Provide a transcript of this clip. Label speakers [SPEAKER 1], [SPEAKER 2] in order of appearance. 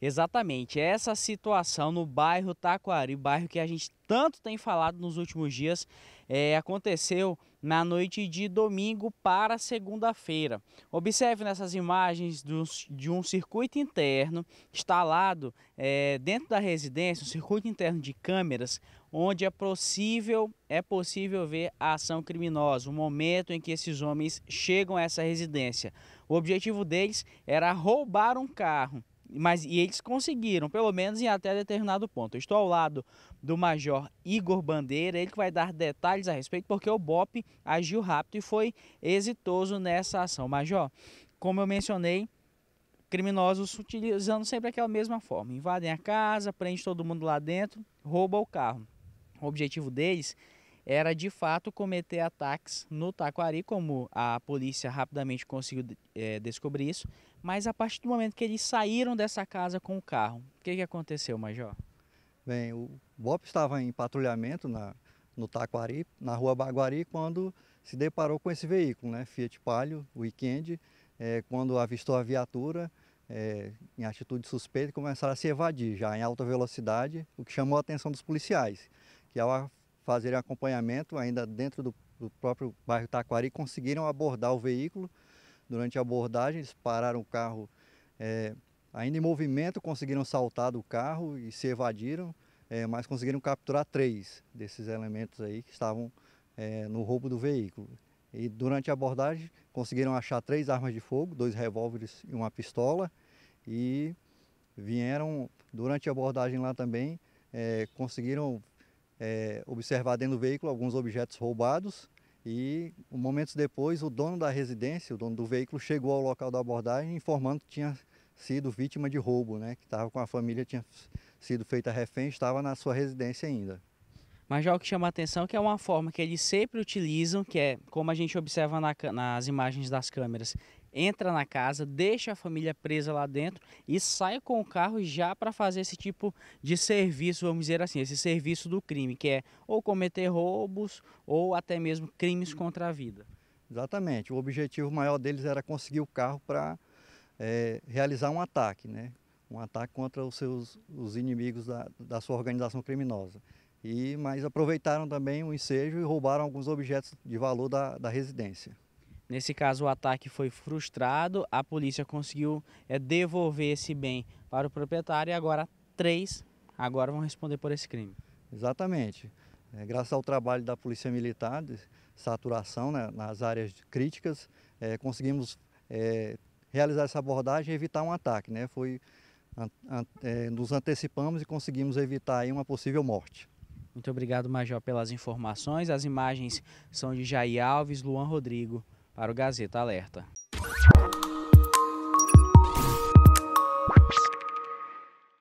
[SPEAKER 1] Exatamente, é essa situação no bairro Taquari, bairro que a gente tanto tem falado nos últimos dias, é, aconteceu na noite de domingo para segunda-feira. Observe nessas imagens do, de um circuito interno instalado é, dentro da residência, um circuito interno de câmeras, onde é possível, é possível ver a ação criminosa, o momento em que esses homens chegam a essa residência. O objetivo deles era roubar um carro mas e eles conseguiram, pelo menos em até determinado ponto. Eu estou ao lado do Major Igor Bandeira, ele que vai dar detalhes a respeito, porque o BOP agiu rápido e foi exitoso nessa ação. Major, como eu mencionei, criminosos utilizando sempre aquela mesma forma: invadem a casa, prende todo mundo lá dentro, roubam o carro. O objetivo deles era de fato cometer ataques no Taquari, como a polícia rapidamente conseguiu é, descobrir isso. Mas a partir do momento que eles saíram dessa casa com o carro, o que, que aconteceu, Major?
[SPEAKER 2] Bem, o BOP estava em patrulhamento na, no Taquari, na rua Baguari, quando se deparou com esse veículo, né? Fiat Palio, Weekend, é, quando avistou a viatura, é, em atitude suspeita, começaram a se evadir já em alta velocidade, o que chamou a atenção dos policiais, que ao fazerem acompanhamento ainda dentro do, do próprio bairro Taquari, conseguiram abordar o veículo. Durante a abordagem, eles pararam o carro é, ainda em movimento, conseguiram saltar do carro e se evadiram, é, mas conseguiram capturar três desses elementos aí que estavam é, no roubo do veículo. E durante a abordagem conseguiram achar três armas de fogo, dois revólveres e uma pistola. E vieram, durante a abordagem lá também, é, conseguiram é, observar dentro do veículo alguns objetos roubados e momentos depois o dono da residência, o dono do veículo, chegou ao local da abordagem informando que tinha sido vítima de roubo, né? que estava com a família, tinha sido feita refém, estava na sua residência ainda.
[SPEAKER 1] Mas já o que chama a atenção é que é uma forma que eles sempre utilizam, que é como a gente observa na, nas imagens das câmeras, entra na casa, deixa a família presa lá dentro e sai com o carro já para fazer esse tipo de serviço, vamos dizer assim, esse serviço do crime, que é ou cometer roubos ou até mesmo crimes contra a vida.
[SPEAKER 2] Exatamente. O objetivo maior deles era conseguir o carro para é, realizar um ataque, né? um ataque contra os seus os inimigos da, da sua organização criminosa. E, mas aproveitaram também o ensejo e roubaram alguns objetos de valor da, da residência.
[SPEAKER 1] Nesse caso, o ataque foi frustrado, a polícia conseguiu é, devolver
[SPEAKER 2] esse bem para o proprietário e agora três agora vão responder por esse crime. Exatamente. É, graças ao trabalho da Polícia Militar, de saturação né, nas áreas críticas, é, conseguimos eh, realizar essa abordagem e evitar um ataque. Né? Foi, an, an, nos antecipamos e conseguimos evitar aí, uma possível morte.
[SPEAKER 1] Muito obrigado, Major, pelas informações. As imagens são de Jair Alves, Luan Rodrigo para o Gazeta Alerta.